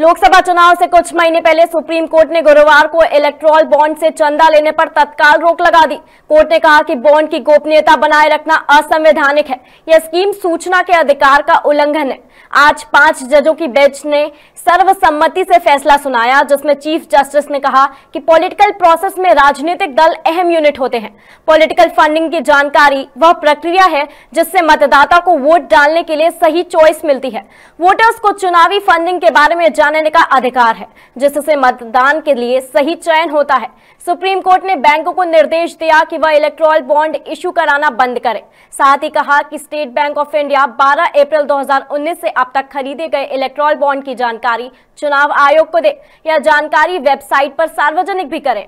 लोकसभा चुनाव से कुछ महीने पहले सुप्रीम कोर्ट ने गुरुवार को इलेक्ट्रॉल बॉन्ड से चंदा लेने पर तत्काल रोक लगा दी कोर्ट ने कहा कि बॉन्ड की गोपनीयता बनाए रखना असंवैधानिक है यह स्कीम सूचना के अधिकार का उल्लंघन है आज पांच जजों की बेंच ने सर्वसम्मति से फैसला सुनाया जिसमें चीफ जस्टिस ने कहा कि पॉलिटिकल प्रोसेस में राजनीतिक दल अहम यूनिट होते हैं पॉलिटिकल फंडिंग की जानकारी वह प्रक्रिया है जिससे मतदाता को वोट डालने के लिए सही चॉइस मिलती है वोटर्स को चुनावी फंडिंग के बारे में जानने का अधिकार है जिससे मतदान के लिए सही चयन होता है सुप्रीम कोर्ट ने बैंकों को निर्देश दिया कि वह इलेक्ट्रॉल बॉन्ड इश्यू कराना बंद करे साथ ही कहा कि स्टेट बैंक ऑफ इंडिया 12 अप्रैल 2019 से अब तक खरीदे गए इलेक्ट्रॉल बॉन्ड की जानकारी चुनाव आयोग को दे या जानकारी वेबसाइट पर सार्वजनिक भी करें